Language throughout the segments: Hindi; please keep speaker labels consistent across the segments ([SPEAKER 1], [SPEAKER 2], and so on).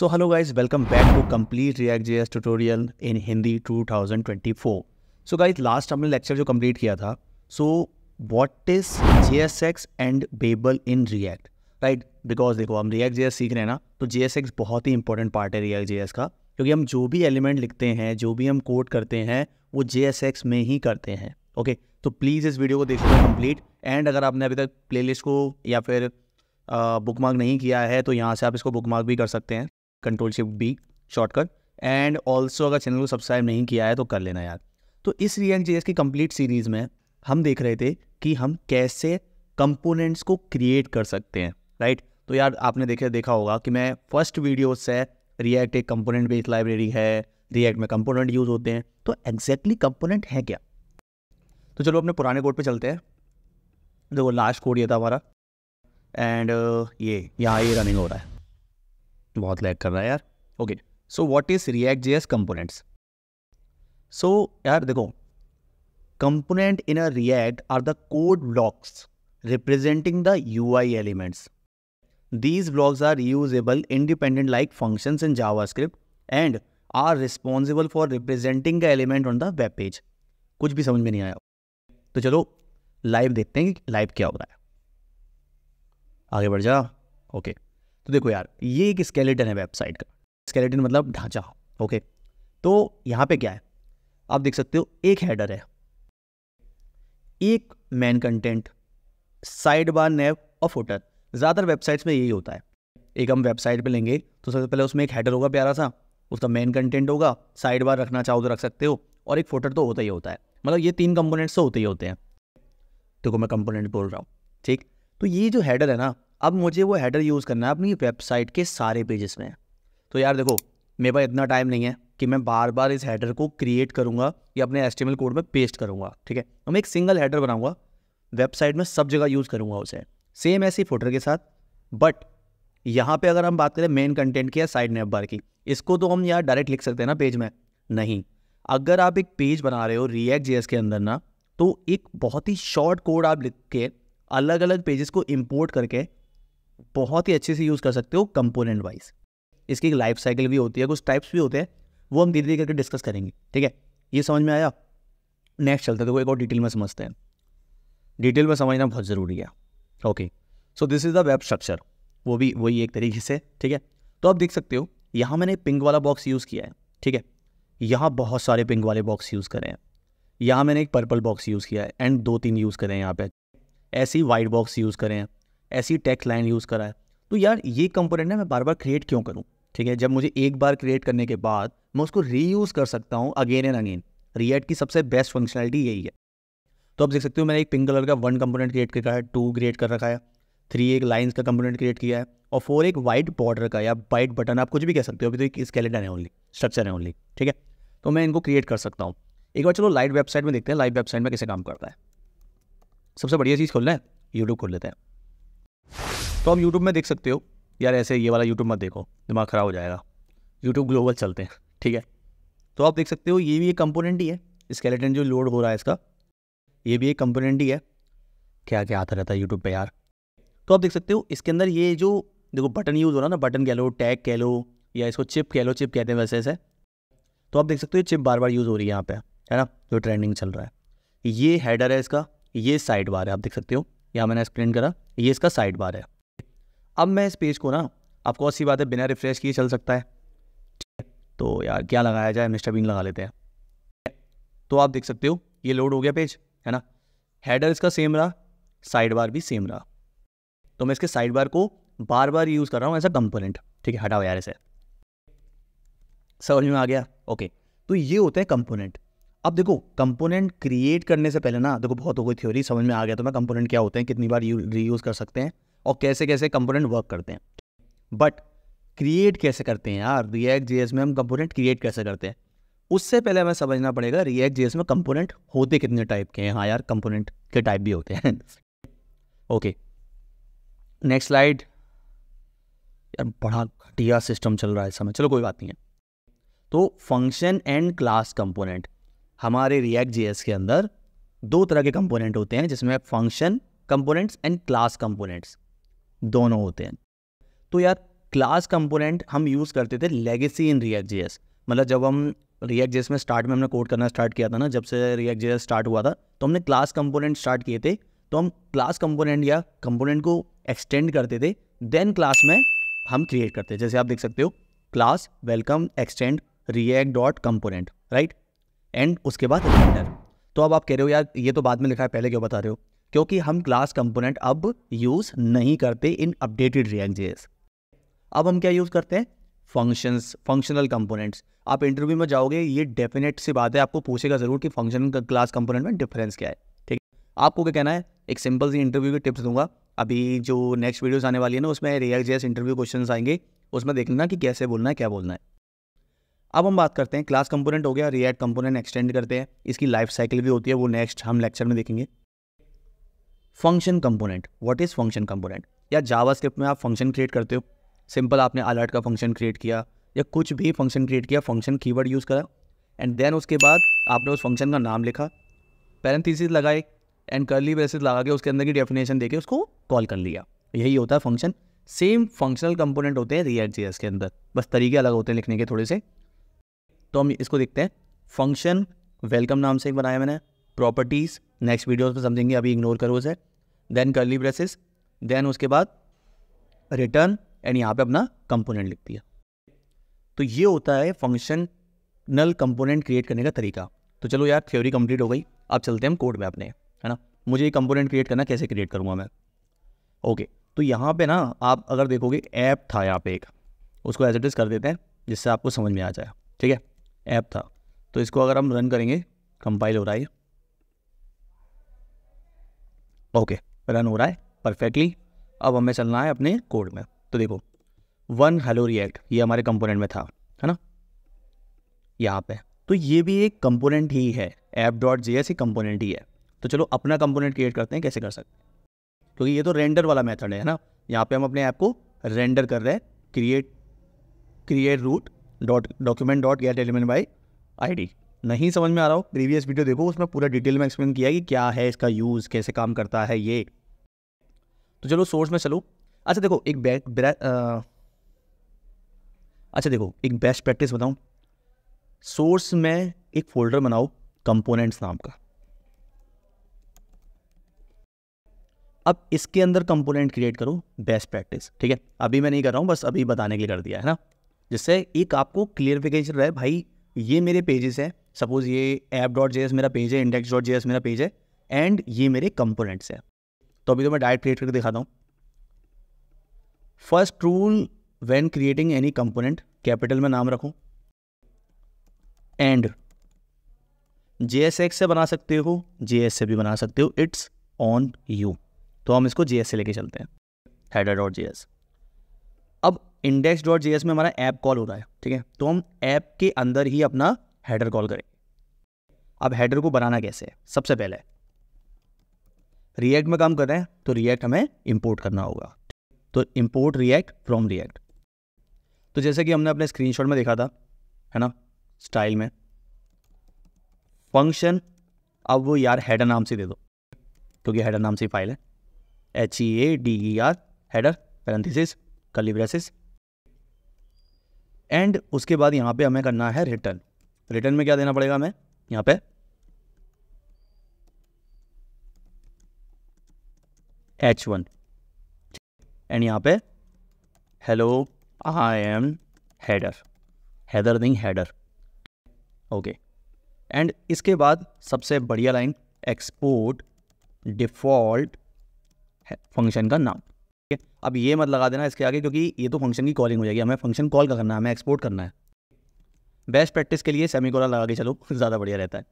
[SPEAKER 1] So hello guys welcome back to complete React J S tutorial in Hindi two thousand twenty four so guys last हमने लेक्चर जो कम्प्लीट किया था so what is J S X and Babel in React right because देखो हम रिएक्ट जे सीख रहे हैं ना तो जे एस एक्स बहुत ही इंपॉर्टेंट पार्ट है रिएक्ट जे एस का क्योंकि हम जो भी एलिमेंट लिखते हैं जो भी हम कोड करते हैं वो जे एस एक्स में ही करते हैं ओके okay? तो प्लीज़ इस वीडियो को देख लो कम्प्लीट एंड अगर आपने अभी तक प्ले लिस्ट को या फिर बुक मार्क नहीं किया है तो यहाँ से आप इसको बुक मार्क भी कर सकते हैं control shift B shortcut and also अगर चैनल को सब्सक्राइब नहीं किया है तो कर लेना यार तो इस रिएक्ट की कंप्लीट सीरीज़ में हम देख रहे थे कि हम कैसे कंपोनेंट्स को क्रिएट कर सकते हैं राइट तो यार आपने देखे देखा होगा कि मैं फर्स्ट वीडियो से रिएक्ट एक कंपोनेंट बेस्ड लाइब्रेरी है रिएक्ट में कंपोनेंट यूज़ होते हैं तो एग्जैक्टली कंपोनेंट है क्या तो चलो अपने पुराने कोड पे चलते हैं देखो लास्ट कोड ये था हमारा एंड uh, ये यहाँ ये रनिंग हो रहा है बहुत लैग कर रहा है यार okay so what is React JS components so यार देखो component in a React are the code blocks representing the UI elements these blocks are usable independent like functions in JavaScript and are responsible for representing the element on the web page कुछ भी समझ में नहीं आया तो चलो लाइव देखते हैं कि लाइव क्या हो रहा है आगे बढ़ जा ओके okay. तो देखो यार ये एक स्केलेटन है वेबसाइट का स्केलेटन मतलब ढांचा ओके तो यहाँ पे क्या है आप देख सकते हो एक हेडर है एक main content sidebar nav और फोटर ज़्यादातर वेबसाइट्स में यही होता है एक हम वेबसाइट पे लेंगे तो सबसे पहले उसमें एक हेडर होगा प्यारा सा उसका मेन कंटेंट होगा साइड बार रखना चाहो तो रख सकते हो और एक फोटर तो होता ही होता है मतलब ये तीन कंपोनेंट्स तो होते ही होते हैं देखो तो मैं कंपोनेंट बोल रहा हूँ ठीक तो ये जो हेडर है ना अब मुझे वो हेडर यूज़ करना है अपनी वेबसाइट के सारे पेजेस में तो यार देखो मेरे पास इतना टाइम नहीं है कि मैं बार बार इस हेडर को क्रिएट करूँगा या अपने एस्टिमल कोड में पेस्ट करूँगा ठीक है तो मैं एक सिंगल हेडर बनाऊँगा वेबसाइट में सब जगह यूज़ करूँगा उसे सेम ऐसी फोटर के साथ बट यहाँ पे अगर हम बात करें मेन कंटेंट की या साइड नेप बार की इसको तो हम यार डायरेक्ट लिख सकते हैं ना पेज में नहीं अगर आप एक पेज बना रहे हो रिएक्ट जेएस के अंदर ना तो एक बहुत ही शॉर्ट कोड आप लिख के अलग अलग पेजेस को इम्पोर्ट करके बहुत ही अच्छे से यूज़ कर सकते हो कंपोनेंट वाइज इसकी एक लाइफ साइकिल भी होती है कुछ टाइप्स भी होते हैं वो हम धीरे धीरे करके डिस्कस करेंगे ठीक है ये समझ में आया नेक्स्ट चलते थे तो वो एक और डिटेल में समझते हैं डिटेल में समझना बहुत ज़रूरी है okay so this is the web structure वो भी वही एक तरीके से ठीक है तो आप देख सकते हो यहाँ मैंने पिंक वाला बॉक्स यूज़ किया है ठीक है यहाँ बहुत सारे पिंक वाले बॉक्स यूज़ करें हैं यहाँ मैंने एक पर्पल बॉक्स यूज़ किया है एंड दो तीन यूज़ करें हैं यहाँ पे ऐसी वाइट बॉक्स यूज़ करें हैं ऐसी टेक्स लाइन यूज़ करा है तो यार ये कंपोनेंट ना मैं बार बार क्रिएट क्यों करूँ ठीक है जब मुझे एक बार क्रिएट करने के बाद मैं उसको रीयूज़ कर सकता हूँ अगेन एंड अगेन रिएक्ट की सबसे बेस्ट फंक्शनलिटी यही है तो आप देख सकते हो मैंने एक पिंक कलर का वन कंपोनेंट क्रिएट कर है टू क्रिएट कर रखा है थ्री एक लाइंस का कंपोनेंट क्रिएट किया है और फोर एक वाइट बॉर्डर का या वाइट बटन आप कुछ भी कह सकते हो अभी तो एक स्केलेटन है ओनली स्ट्रक्चर है ओनली ठीक है तो मैं इनको क्रिएट कर सकता हूँ एक बार चलो लाइव वेबसाइट में देखते हैं लाइव वेबसाइट में कैसे काम करता है सबसे बढ़िया चीज़ खोलना है यूट्यूब खोल लेते हैं तो आप यूट्यूब में देख सकते हो यार ऐसे ये वाला यूट्यूब मत देखो दिमाग ख़राब हो जाएगा यूट्यूब ग्लोबल चलते हैं ठीक है तो आप देख सकते हो ये भी एक कंपोनेंट ही है स्केलेटन जो लोड हो रहा है इसका ये भी एक कंपोनेंट ही है क्या क्या आता रहता है यूट्यूब पर यार तो आप देख सकते हो इसके अंदर ये जो देखो बटन यूज़ हो रहा है ना बटन कह लो टैग कह लो या इसको चिप कह लो चिप कहते हैं वैसे ऐसे तो आप देख सकते हो चिप बार बार यूज़ हो रही है यहाँ पे है ना जो ट्रेंडिंग चल रहा है ये हेडर है इसका ये साइड बार है आप देख सकते हो यहाँ मैंने एक्सप्लेन करा ये इसका साइड बार है अब मैं इस पेज को ना आपको अच्छी बात है बिना रिफ्रेश किए चल सकता है ठीक है तो यार क्या लगाया जाए मिस्टर बीन लगा लेते हैं तो आप देख सकते हो ये लोड हो गया पेज है ना हेडर इसका सेम रहा साइड बार भी सेम रहा तो मैं इसके साइड बार को बार बार यूज़ कर रहा हूँ एज अ कंपोनेंट ठीक है हटाओ यार इसे समझ में आ गया ओके तो ये होते हैं कंपोनेंट अब देखो कंपोनेंट क्रिएट करने से पहले ना देखो बहुत हो गई थ्योरी समझ में आ गया तो मैं कंपोनेंट क्या होते हैं कितनी बार रीयूज़ कर सकते हैं और कैसे कैसे कंपोनेंट वर्क करते हैं बट क्रिएट कैसे करते हैं यार रिएक्ट जेएस में हम कंपोनेंट क्रिएट कैसे करते हैं उससे पहले हमें समझना पड़ेगा रिएक्ट जेएस में कंपोनेंट होते कितने टाइप के हैं हाँ यार कंपोनेंट के टाइप भी होते हैं ओके नेक्स्ट स्लाइड यार बड़ा घटिया सिस्टम चल रहा है समय चलो कोई बात नहीं है तो फंक्शन एंड क्लास कंपोनेंट हमारे रिएक्ट जेएस के अंदर दो तरह के कंपोनेंट होते हैं जिसमें function components and class components दोनों होते हैं तो यार क्लास कंपोनेंट हम यूज़ करते थे लेगेसी इन रिएक्ट जी मतलब जब हम रिएक्ट जी में स्टार्ट में हमने कोड करना स्टार्ट किया था ना जब से रिएक्ट जी स्टार्ट हुआ था तो हमने क्लास कंपोनेंट स्टार्ट किए थे तो हम क्लास कंपोनेंट या कंपोनेंट को एक्सटेंड करते थे देन क्लास में हम क्रिएट करते जैसे आप देख सकते हो class welcome extend React dot component right and उसके बाद रिटर्नर तो अब आप कह रहे हो यार ये तो बाद में लिखा है पहले क्यों बता रहे हो क्योंकि हम क्लास कंपोनेंट अब यूज़ नहीं करते इन अपडेटेड रिएक्ट जेएस अब हम क्या यूज़ करते हैं फंक्शंस फंक्शनल कंपोनेंट्स आप इंटरव्यू में जाओगे ये डेफिनेट सी बात है आपको पूछेगा ज़रूर कि फंक्शनल क्लास कंपोनेंट में डिफरेंस क्या है ठीक है आपको क्या कहना है एक सिंपल सी इंटरव्यू की टिप्स दूंगा अभी जो नेक्स्ट वीडियोज आने वाली है ना उसमें रियल जेस इंटरव्यू क्वेश्चन आएंगे उसमें देख लेना कि कैसे बोलना है क्या बोलना है अब हम बात करते हैं क्लास कंपोनेंट हो गया रिएक्ट कंपोनेंट एक्सटेंड करते हैं इसकी लाइफ साइकिल भी होती है वो नेक्स्ट हम लेक्चर में देखेंगे function component what is function component या जावा में आप फंक्शन क्रिएट करते हो सिंपल आपने अलर्ट का फंक्शन क्रिएट किया या कुछ भी फंक्शन क्रिएट किया फंक्शन कीवर्ड यूज़ करा एंड देन उसके बाद आपने उस फंक्शन का नाम लिखा पैरेंथीसिस लगाए एंड कर्ली ब्रेसेस लगा के उसके अंदर की डेफिनेशन देके उसको कॉल कर लिया यही होता है फंक्शन सेम फंक्शनल कंपोनेंट होते हैं रिएक्ट जी के अंदर बस तरीके अलग होते हैं लिखने के थोड़े से तो हम इसको देखते हैं फंक्शन वेलकम नाम से एक बनाया मैंने प्रॉपर्टीज़ नेक्स्ट वीडियोज में समझेंगे अभी इग्नोर करो उसे देन करली ब्रेसिस देन उसके बाद रिटर्न एंड यहाँ पे अपना कंपोनेंट लिख दिया तो ये होता है फंक्शन नल कंपोनेंट क्रिएट करने का तरीका तो चलो यार थ्योरी कंप्लीट हो गई अब चलते हैं हम कोड में अपने है ना मुझे ये कंपोनेंट क्रिएट करना कैसे क्रिएट करूँगा मैं ओके तो यहाँ पे ना आप अगर देखोगे ऐप था यहाँ पे एक उसको एज कर देते हैं जिससे आपको समझ में आ जाए ठीक है ऐप था तो इसको अगर हम रन करेंगे कंपाइल हो रहा है ओके okay. रन हो रहा है परफेक्टली अब हमें चलना है अपने कोड में तो देखो वन हेलो रिएक्ट ये हमारे कंपोनेंट में था है ना यहाँ पे तो ये भी एक कंपोनेंट ही है ऐप डॉट जी एस एक कंपोनेंट ही है तो चलो अपना कंपोनेंट क्रिएट करते हैं कैसे कर सकते हैं क्योंकि ये तो रेंडर वाला मेथड है ना यहाँ पे हम अपने ऐप को रेंडर कर रहे हैं create create root dot document dot get element by I नहीं समझ में आ रहा हो प्रीवियस वीडियो देखो उसमें पूरा डिटेल में एक्सप्लेन किया कि क्या है इसका यूज़ कैसे काम करता है ये तो चलो सोर्स में चलो अच्छा देखो एक बैक अच्छा देखो एक बेस्ट प्रैक्टिस बताऊँ सोर्स में एक फोल्डर बनाओ कंपोनेंट्स नाम का अब इसके अंदर कंपोनेंट क्रिएट करो बेस्ट प्रैक्टिस ठीक है अभी मैं नहीं कर रहा हूँ बस अभी बताने के लिए कर दिया है ना जिससे एक आपको क्लियरिफिकेशन रहे भाई ये मेरे पेजेस हैं सपोज ये ऐप डॉट जे मेरा पेज है इंडेक्स डॉट जे मेरा पेज है एंड ये मेरे कंपोनेंट्स हैं तो अभी तो मैं डायरेक्ट क्रिएट करके दिखाता हूँ first rule when creating any component capital में नाम रखो एंड जे एस एक्स से बना सकते हो जे एस से भी बना सकते हो इट्स ऑन यू तो हम इसको जे एस से लेके चलते हैं हेडर डॉट जे एस अब इंडेक्स डॉट जे एस में हमारा ऐप कॉल हो रहा है ठीक है तो हम ऐप के अंदर ही अपना हेडर कॉल करें अब हेडर को बनाना कैसे है सबसे पहले रिएक्ट में काम कर रहे हैं तो रिएक्ट हमें इम्पोर्ट करना होगा तो इम्पोर्ट रिएक्ट फ्रॉम रिएक्ट तो जैसे कि हमने अपने स्क्रीनशॉट में देखा था है ना स्टाइल में फंक्शन अब वो यार हेडर नाम से दे दो क्योंकि हेडर नाम से फाइल है H E A D E R header parenthesis curly braces and उसके बाद यहाँ पे हमें करना है रिटर्न रिटर्न में क्या देना पड़ेगा हमें यहाँ पे एच वन एंड यहाँ पे hello I am header Haidar नहीं हैडर ओके एंड इसके बाद सबसे बढ़िया लाइन एक्सपोर्ट डिफॉल्ट फंक्शन का नाम ठीक है अब ये मत लगा देना इसके आगे क्योंकि ये तो फंक्शन की कॉलिंग हो जाएगी हमें फंक्शन कॉल का करना है हमें एक्सपोर्ट करना है बेस्ट प्रैक्टिस के लिए सेमी कॉलर लगा के चलो ज़्यादा बढ़िया रहता है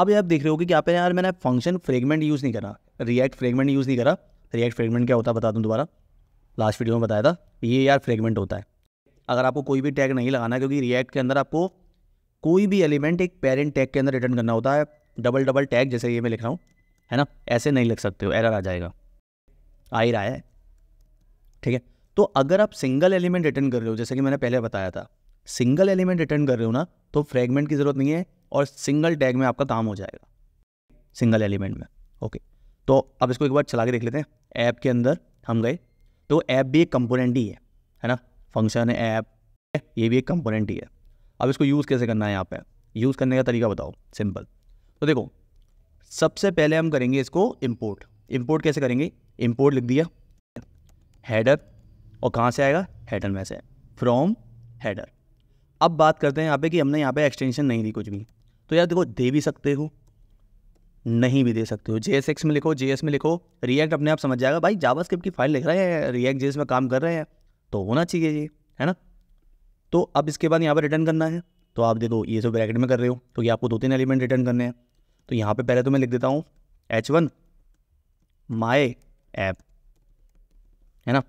[SPEAKER 1] अब आप देख रहे हो कि क्या पे यार मैंने फंक्शन फ्रेगमेंट यूज़ नहीं करा रिएक्ट फ्रेगमेंट यूज़ नहीं करा रिएक्ट फ्रेगमेंट क्या होता है बता दूँ दोबारा लास्ट वीडियो में बताया था ये यार फ्रेगमेंट होता है अगर आपको कोई भी टैग नहीं लगाना क्योंकि रिएक्ट के अंदर आपको कोई भी एलिमेंट एक पेरेंट टैग के अंदर रिटर्न करना होता है डबल डबल टैग जैसे ये मैं लिख रहा हूँ है ना ऐसे नहीं लिख सकते हो एरर आ जाएगा आ ही रहा है ठीक है तो अगर आप सिंगल एलिमेंट रिटर्न कर रहे हो जैसे कि मैंने पहले बताया था सिंगल एलिमेंट रिटर्न कर रहे हो ना तो फ्रेगमेंट की ज़रूरत नहीं है और सिंगल टैग में आपका काम हो जाएगा सिंगल एलिमेंट में ओके तो अब इसको एक बार चला के देख लेते हैं ऐप के अंदर हम गए तो ऐप भी एक कंपोनेंट ही है है ना फंक्शन है ऐप ये भी एक कंपोनेंट ही है अब इसको यूज़ कैसे करना है यहाँ पे यूज़ करने का तरीका बताओ सिंपल तो देखो सबसे पहले हम करेंगे इसको इम्पोर्ट इम्पोर्ट कैसे करेंगे इम्पोर्ट लिख दिया हैडर और कहाँ से आएगा हेडर में से फ्रॉम हैडर अब बात करते हैं यहाँ पे कि हमने यहाँ पे एक्सटेंशन नहीं दी कुछ भी तो यार देखो दे भी सकते हो नहीं भी दे सकते हो जे में लिखो जे में लिखो रिएक्ट अपने आप समझ जाएगा भाई जावा की फाइल लिख रहे हैं रिएक्ट जे में काम कर रहे हैं तो होना चाहिए ये है ना तो अब इसके बाद यहाँ पर रिटर्न करना है तो आप देखो ये सब ब्रैकेट में कर रहे हो तो ये आपको दो तीन एलिमेंट रिटर्न करने हैं तो यहाँ पे पहले तो मैं लिख देता हूँ एच वन माई ऐप है ना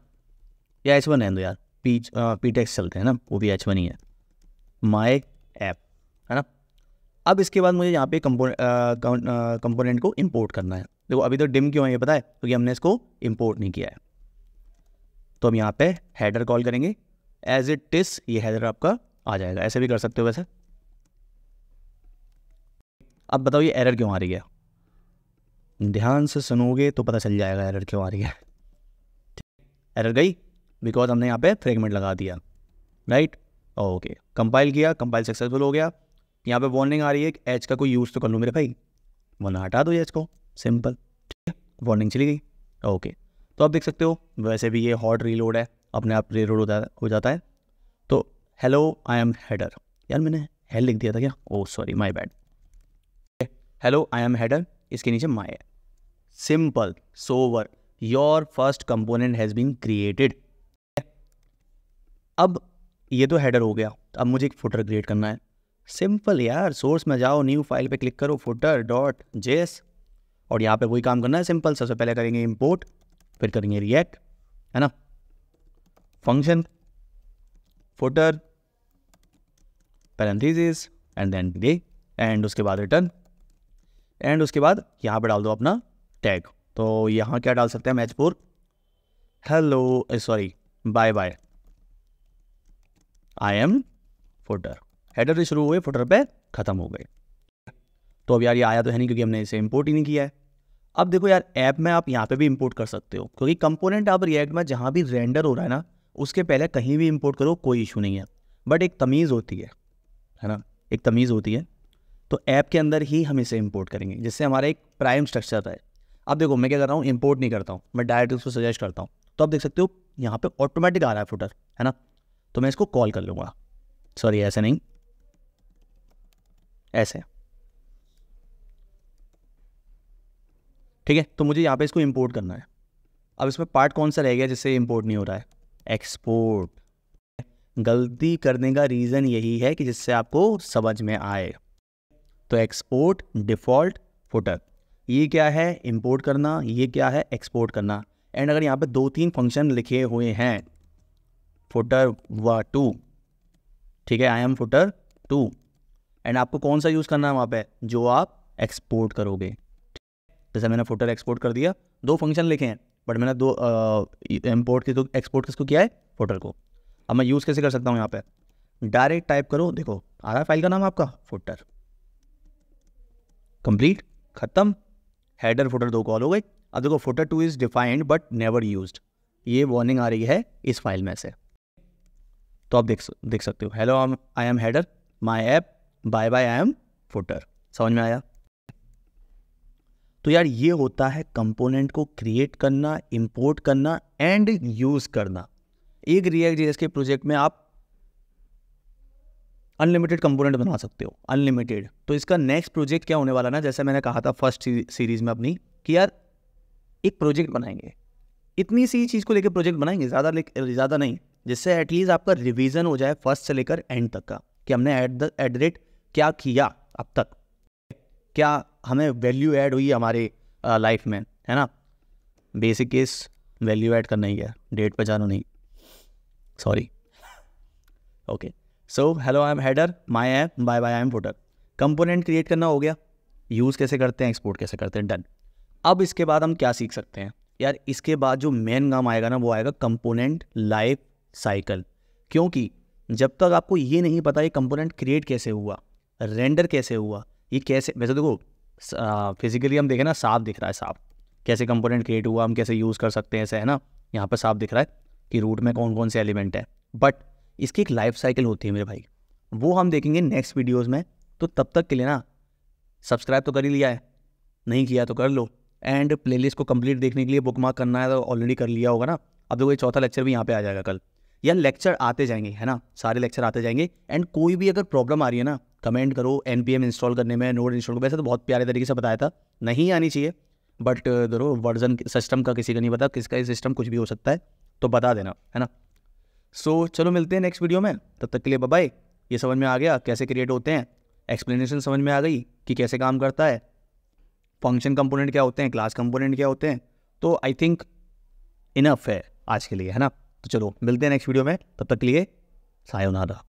[SPEAKER 1] या एच वन है तो यार पी पी टेक्स चलते हैं ना वो भी एच वन ही है माई ऐप है ना अब इसके बाद मुझे यहाँ पे कंपोनेंट को इम्पोर्ट करना है देखो अभी तो डिम क्यों है ये पता है क्योंकि हमने इसको इम्पोर्ट नहीं किया है तो हम यहाँ पे हैडर कॉल करेंगे एज इट इस ये हैडर आपका आ जाएगा ऐसे भी कर सकते हो वैसे अब बताओ ये एरर क्यों आ रही है ध्यान से सुनोगे तो पता चल जाएगा एरर क्यों आ रही है एरर गई बिकॉज हमने यहाँ पे फ्रेगमेंट लगा दिया राइट ओके कंपाइल किया कंपाइल सक्सेसफुल हो गया यहाँ पे वार्निंग आ रही है कि एच का कोई यूज़ तो कर लूँ मेरे भाई वरना हटा दो एच को सिंपल ठीक है वार्निंग चली गई ओके तो आप देख सकते हो वैसे भी ये हॉट रीलोड है अपने आप रीलोड हो जाता हो जाता है तो हेलो आई एम हेडर यार मैंने हेल लिख दिया था क्या oh sorry my bad hello I am header इसके नीचे माई है simple so your first component has been created अब ये तो हेडर हो गया अब मुझे एक फुटर क्रिएट करना है सिंपल यार सोर्स में जाओ न्यू फाइल पे क्लिक करो फुटर डॉट जेस और यहाँ पे वही काम करना है सिंपल सबसे पहले करेंगे इंपोर्ट फिर करेंगे रिएक्ट है ना function footer parenthesis and then they and उसके बाद रिटर्न एंड उसके बाद यहाँ पे डाल दो अपना टैग तो यहाँ क्या डाल सकते हैं मैचपुर hello sorry bye bye I am footer header से शुरू हुए फुटर पे ख़त्म हो गए तो अब यार ये आया तो है नहीं क्योंकि हमने इसे इम्पोर्ट ही नहीं किया है अब देखो यार ऐप में आप यहाँ पे भी इम्पोर्ट कर सकते हो क्योंकि कंपोनेंट आप रिएक्ट में जहाँ भी रेंडर हो रहा है ना उसके पहले कहीं भी इम्पोर्ट करो कोई इशू नहीं है बट एक तमीज़ होती है है ना एक तमीज़ होती है तो ऐप के अंदर ही हम इसे इम्पोर्ट करेंगे जिससे हमारा एक प्राइम स्ट्रक्चर है अब देखो मैं क्या कर रहा हूँ इम्पोर्ट नहीं करता हूँ मैं डायरेक्ट उसको सजेस्ट करता हूँ तो आप देख सकते हो यहाँ पे ऑटोमेटिक आ रहा है फुटर है ना तो मैं इसको कॉल कर लूँगा सॉरी ऐसे नहीं ऐसे ठीक है तो मुझे यहाँ पे इसको इंपोर्ट करना है अब इसमें पार्ट कौन सा रह गया जिससे इंपोर्ट नहीं हो रहा है एक्सपोर्ट गलती करने का रीज़न यही है कि जिससे आपको समझ में आए तो एक्सपोर्ट डिफ़ॉल्ट फुटर ये क्या है इंपोर्ट करना ये क्या है एक्सपोर्ट करना एंड अगर यहाँ पे दो तीन फंक्शन लिखे हुए हैं फुटर व टू ठीक है I am footer two and आपको कौन सा यूज़ करना है वहाँ पे जो आप एक्सपोर्ट करोगे जैसे मैंने फोटो एक्सपोर्ट कर दिया दो फंक्शन लिखे हैं बट मैंने दो इम्पोर्ट की तो एक्सपोर्ट किसको किया है फोटर को अब मैं यूज़ कैसे कर सकता हूँ यहाँ पर डायरेक्ट टाइप करो देखो आ रहा है फाइल का नाम आपका फोटर कंप्लीट खत्म हेडर फोटर दो कॉल हो गई अब देखो footer two is defined but never use ये वार्निंग आ रही है इस फाइल में से तो आप देख देख सकते हो hello I am header my app bye bye I am footer समझ में आया तो यार ये होता है कंपोनेंट को क्रिएट करना इंपोर्ट करना एंड यूज करना एक रिएक्ट जेएस के प्रोजेक्ट में आप अनलिमिटेड कंपोनेंट बना सकते हो अनलिमिटेड तो इसका नेक्स्ट प्रोजेक्ट क्या होने वाला ना जैसे मैंने कहा था फर्स्ट सीरीज में अपनी कि यार एक प्रोजेक्ट बनाएंगे इतनी सी चीज़ को लेकर प्रोजेक्ट बनाएंगे ज़्यादा ज़्यादा नहीं जिससे एटलीस्ट आपका रिविज़न हो जाए फर्स्ट से लेकर एंड तक का कि हमने at the at the rate क्या किया अब तक क्या हमें वैल्यू ऐड हुई हमारे लाइफ में है ना बेसिक केस वैल्यू ऐड करना ही है डेट पहचानो नहीं sorry okay so hello I am header my am bye bye I am footer component create करना हो गया यूज़ कैसे करते हैं एक्सपोर्ट कैसे करते हैं डन अब इसके बाद हम क्या सीख सकते हैं यार इसके बाद जो मेन काम आएगा ना वो आएगा कंपोनेंट लाइफ साइकिल क्योंकि जब तक आपको ये नहीं पता ये कंपोनेंट क्रिएट कैसे हुआ रेंडर कैसे हुआ ये कैसे वैसे देखो फिजिकली हम देखें ना साफ दिख रहा है साफ कैसे कंपोनेंट क्रिएट हुआ हम कैसे यूज़ कर सकते हैं ऐसे है ना यहाँ पर साफ दिख रहा है कि रूट में कौन कौन से एलिमेंट है बट इसकी एक लाइफ साइकिल होती है मेरे भाई वो हम देखेंगे नेक्स्ट वीडियोज़ में तो तब तक के लिए ना सब्सक्राइब तो कर ही लिया है नहीं किया तो कर लो एंड प्लेलिस्ट को कंप्लीट देखने के लिए बुक मार्क करना है तो ऑलरेडी कर लिया होगा ना अब देखो ये चौथा लेक्चर भी यहाँ पे आ जाएगा कल या लेक्चर आते जाएंगे है ना सारे लेक्चर आते जाएंगे एंड कोई भी अगर प्रॉब्लम आ रही है ना कमेंट करो एन इंस्टॉल करने में नोड इंस्टॉल वैसे तो बहुत प्यारे तरीके से बताया था नहीं आनी चाहिए बट दो वर्जन सिस्टम का किसी का नहीं पता किसका ये सिस्टम कुछ भी हो सकता है तो बता देना है ना सो so, चलो मिलते हैं नेक्स्ट वीडियो में तब तक के लिए बाय ये समझ में आ गया कैसे क्रिएट होते हैं एक्सप्लेनेशन समझ में आ गई कि कैसे काम करता है फंक्शन कंपोनेंट क्या होते हैं क्लास कंपोनेंट क्या होते हैं तो आई थिंक इनफ है आज के लिए है ना तो चलो मिलते हैं नेक्स्ट वीडियो में तब तक के लिए सायोनादा